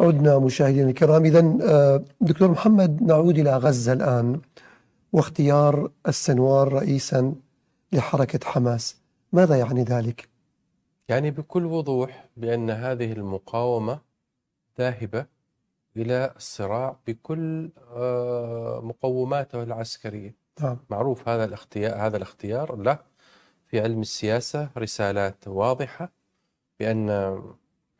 عدنا مشاهدينا الكرام إذا آه، دكتور محمد نعود إلى غزة الآن واختيار السنوار رئيسا لحركة حماس ماذا يعني ذلك؟ يعني بكل وضوح بأن هذه المقاومة ذاهبة إلى الصراع بكل آه، مقوماته العسكرية نعم. معروف هذا الاختيار هذا الاختيار له في علم السياسة رسالات واضحة بأن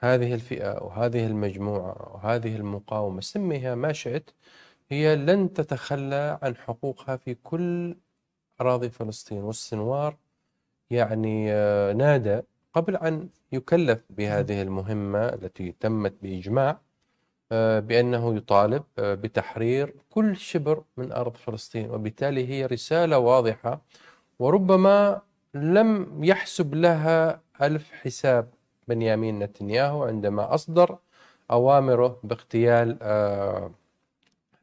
هذه الفئة وهذه المجموعة وهذه المقاومة سميها ما شئت هي لن تتخلى عن حقوقها في كل أراضي فلسطين والسنوار يعني آه، نادى قبل أن يكلف بهذه المهمة التي تمت بإجماع آه، بأنه يطالب آه، بتحرير كل شبر من أرض فلسطين وبالتالي هي رسالة واضحة وربما لم يحسب لها ألف حساب بنيامين نتنياهو عندما أصدر أوامره باغتيال آه،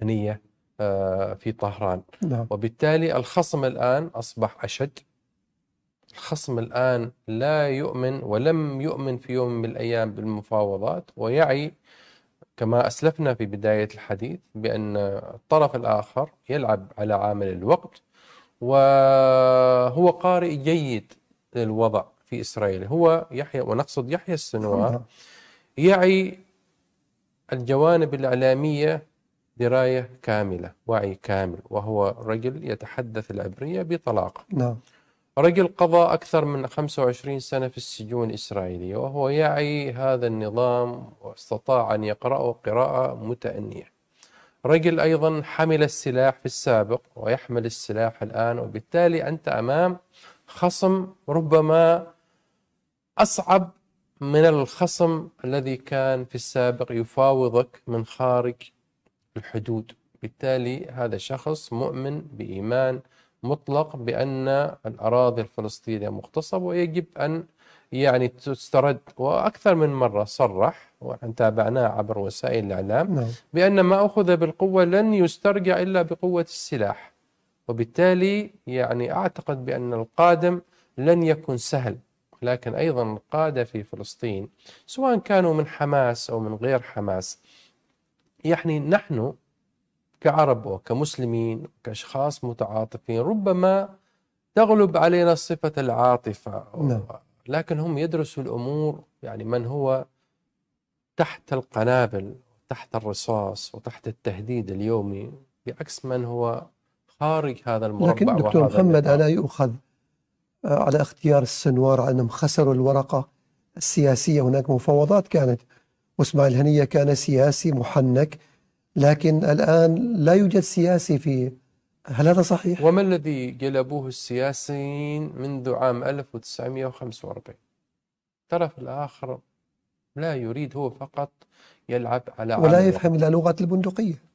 هنية آه، في طهران نعم. وبالتالي الخصم الآن أصبح أشد الخصم الآن لا يؤمن ولم يؤمن في يوم من الأيام بالمفاوضات ويعي كما أسلفنا في بداية الحديث بأن الطرف الآخر يلعب على عامل الوقت وهو قارئ جيد للوضع في إسرائيل هو يحيى ونقصد يحيى السنوار يعي الجوانب الإعلامية دراية كاملة وعي كامل وهو رجل يتحدث العبرية بطلاقة نعم رجل قضى أكثر من 25 سنة في السجون الإسرائيلية وهو يعي هذا النظام واستطاع أن يقرأه قراءة متأنية رجل أيضا حمل السلاح في السابق ويحمل السلاح الآن وبالتالي أنت أمام خصم ربما أصعب من الخصم الذي كان في السابق يفاوضك من خارج الحدود بالتالي هذا شخص مؤمن بإيمان مطلق بأن الأراضي الفلسطينية مغتصبة ويجب أن يعني تسترد وأكثر من مرة صرح ونحن تابعناه عبر وسائل الإعلام نعم. بأن ما أخذ بالقوة لن يسترجع إلا بقوة السلاح وبالتالي يعني أعتقد بأن القادم لن يكون سهل لكن أيضا القاده في فلسطين سواء كانوا من حماس أو من غير حماس يعني نحن كعرب وكمسلمين وكأشخاص متعاطفين ربما تغلب علينا صفة العاطفة نعم. لكن هم يدرسوا الأمور يعني من هو تحت القنابل تحت الرصاص وتحت التهديد اليومي بعكس من هو خارج هذا المربع لكن دكتور محمد ألا يؤخذ على اختيار السنوار على أنهم خسروا الورقة السياسية هناك مفاوضات كانت واسماعيل هنية كان سياسي محنك لكن الآن لا يوجد سياسي في هل هذا صحيح؟ وما الذي جلبوه السياسيين منذ عام 1945 الطرف الآخر لا يريد هو فقط يلعب على ولا يفهم إلا لغة البندقية